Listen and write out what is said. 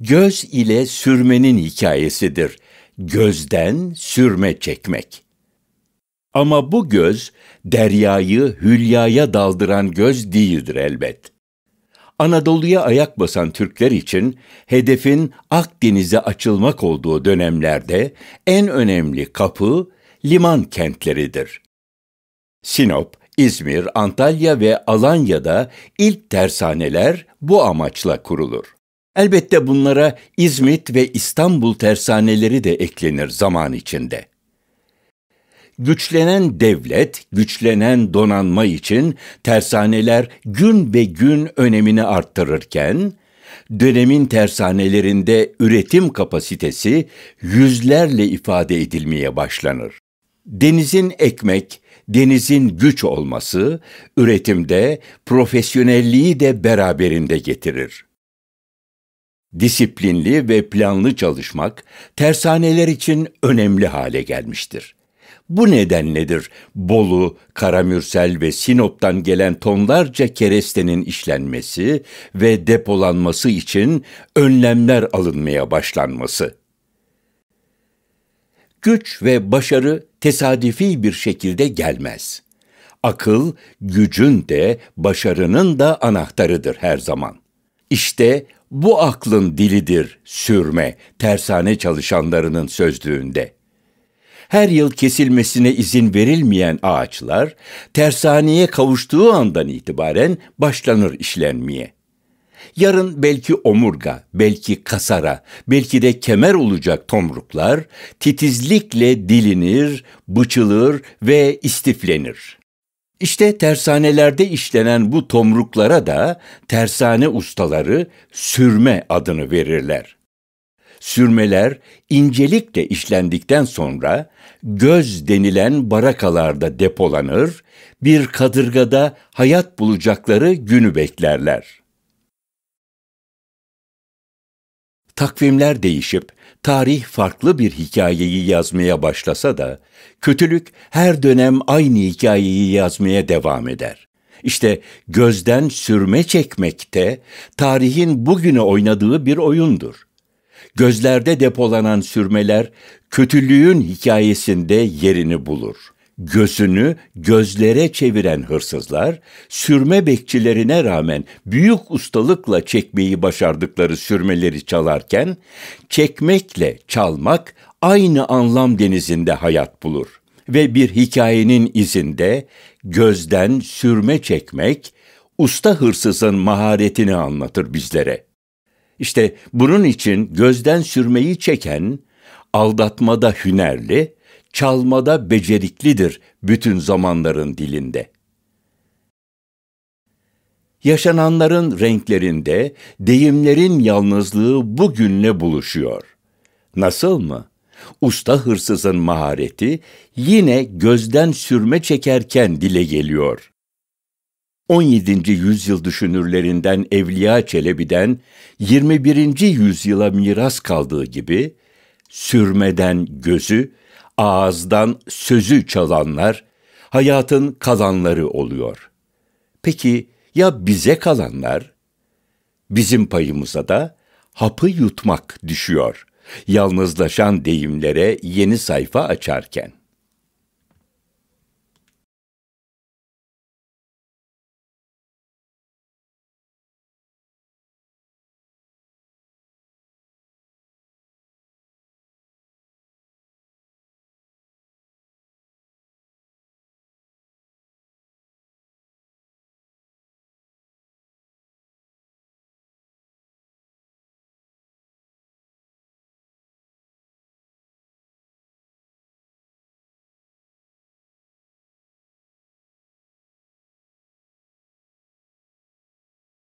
göz ile sürmenin hikayesidir. Gözden sürme çekmek. Ama bu göz deryayı hülyaya daldıran göz değildir elbet. Anadolu'ya ayak basan Türkler için hedefin Akdeniz'e açılmak olduğu dönemlerde en önemli kapı liman kentleridir. Sinop, İzmir, Antalya ve Alanya'da ilk tersaneler bu amaçla kurulur. Elbette bunlara İzmit ve İstanbul tersaneleri de eklenir zaman içinde. Güçlenen devlet, güçlenen donanma için tersaneler gün be gün önemini arttırırken, dönemin tersanelerinde üretim kapasitesi yüzlerle ifade edilmeye başlanır. Denizin ekmek, denizin güç olması üretimde profesyonelliği de beraberinde getirir. Disiplinli ve planlı çalışmak tersaneler için önemli hale gelmiştir. Bu nedenledir Bolu, Karamürsel ve Sinop'tan gelen tonlarca kerestenin işlenmesi ve depolanması için önlemler alınmaya başlanması. Güç ve başarı tesadüfi bir şekilde gelmez. Akıl, gücün de, başarının da anahtarıdır her zaman. İşte bu aklın dilidir sürme tersane çalışanlarının sözlüğünde. Her yıl kesilmesine izin verilmeyen ağaçlar tersaneye kavuştuğu andan itibaren başlanır işlenmeye. Yarın belki omurga, belki kasara, belki de kemer olacak tomruklar titizlikle dilinir, bıçılır ve istiflenir.'' İşte tersanelerde işlenen bu tomruklara da tersane ustaları sürme adını verirler. Sürmeler incelikle işlendikten sonra göz denilen barakalarda depolanır, bir kadırgada hayat bulacakları günü beklerler. Takvimler değişip Tarih farklı bir hikayeyi yazmaya başlasa da, kötülük her dönem aynı hikayeyi yazmaya devam eder. İşte gözden sürme çekmekte tarihin bugüne oynadığı bir oyundur. Gözlerde depolanan sürmeler kötülüğün hikayesinde yerini bulur.'' gözünü gözlere çeviren hırsızlar, sürme bekçilerine rağmen büyük ustalıkla çekmeyi başardıkları sürmeleri çalarken, çekmekle çalmak aynı anlam denizinde hayat bulur ve bir hikayenin izinde gözden sürme çekmek, usta hırsızın maharetini anlatır bizlere. İşte bunun için gözden sürmeyi çeken, aldatmada hünerli, çalmada beceriklidir bütün zamanların dilinde. Yaşananların renklerinde deyimlerin yalnızlığı bugünle buluşuyor. Nasıl mı? Usta hırsızın mahareti yine gözden sürme çekerken dile geliyor. 17. yüzyıl düşünürlerinden Evliya Çelebi'den 21. yüzyıla miras kaldığı gibi sürmeden gözü, ağızdan sözü çalanlar hayatın kalanları oluyor. Peki ya bize kalanlar? Bizim payımıza da hapı yutmak düşüyor. Yalnızlaşan deyimlere yeni sayfa açarken